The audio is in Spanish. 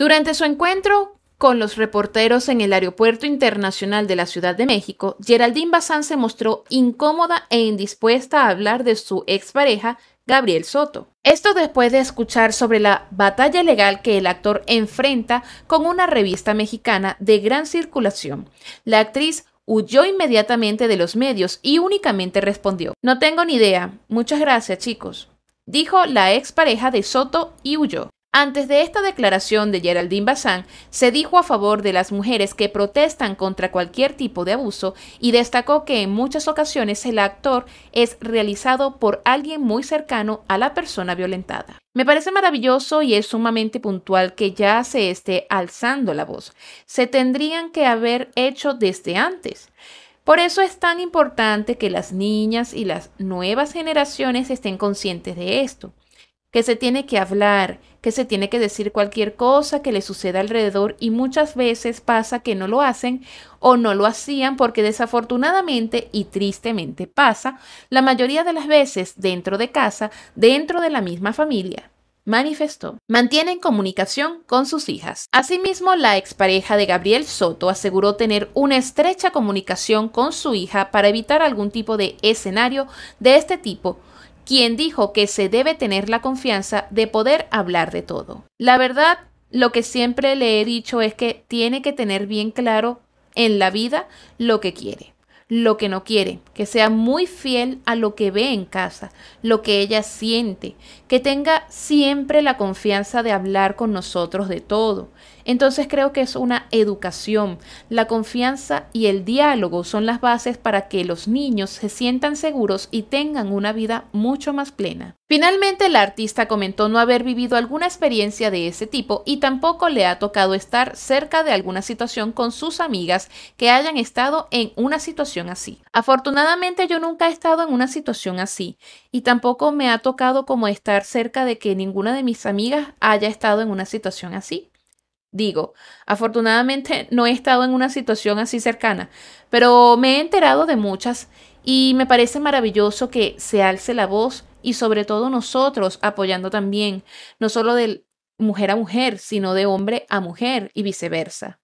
Durante su encuentro con los reporteros en el Aeropuerto Internacional de la Ciudad de México, Geraldine Bazán se mostró incómoda e indispuesta a hablar de su expareja, Gabriel Soto. Esto después de escuchar sobre la batalla legal que el actor enfrenta con una revista mexicana de gran circulación. La actriz huyó inmediatamente de los medios y únicamente respondió, No tengo ni idea, muchas gracias chicos, dijo la expareja de Soto y huyó. Antes de esta declaración de Geraldine Bazán, se dijo a favor de las mujeres que protestan contra cualquier tipo de abuso y destacó que en muchas ocasiones el actor es realizado por alguien muy cercano a la persona violentada. Me parece maravilloso y es sumamente puntual que ya se esté alzando la voz. Se tendrían que haber hecho desde antes. Por eso es tan importante que las niñas y las nuevas generaciones estén conscientes de esto que se tiene que hablar, que se tiene que decir cualquier cosa que le suceda alrededor y muchas veces pasa que no lo hacen o no lo hacían porque desafortunadamente y tristemente pasa la mayoría de las veces dentro de casa, dentro de la misma familia manifestó. Mantienen comunicación con sus hijas. Asimismo, la expareja de Gabriel Soto aseguró tener una estrecha comunicación con su hija para evitar algún tipo de escenario de este tipo quien dijo que se debe tener la confianza de poder hablar de todo. La verdad, lo que siempre le he dicho es que tiene que tener bien claro en la vida lo que quiere lo que no quiere, que sea muy fiel a lo que ve en casa, lo que ella siente, que tenga siempre la confianza de hablar con nosotros de todo. Entonces creo que es una educación. La confianza y el diálogo son las bases para que los niños se sientan seguros y tengan una vida mucho más plena. Finalmente, la artista comentó no haber vivido alguna experiencia de ese tipo y tampoco le ha tocado estar cerca de alguna situación con sus amigas que hayan estado en una situación así. Afortunadamente yo nunca he estado en una situación así y tampoco me ha tocado como estar cerca de que ninguna de mis amigas haya estado en una situación así. Digo, afortunadamente no he estado en una situación así cercana, pero me he enterado de muchas y me parece maravilloso que se alce la voz y sobre todo nosotros apoyando también, no solo de mujer a mujer, sino de hombre a mujer y viceversa.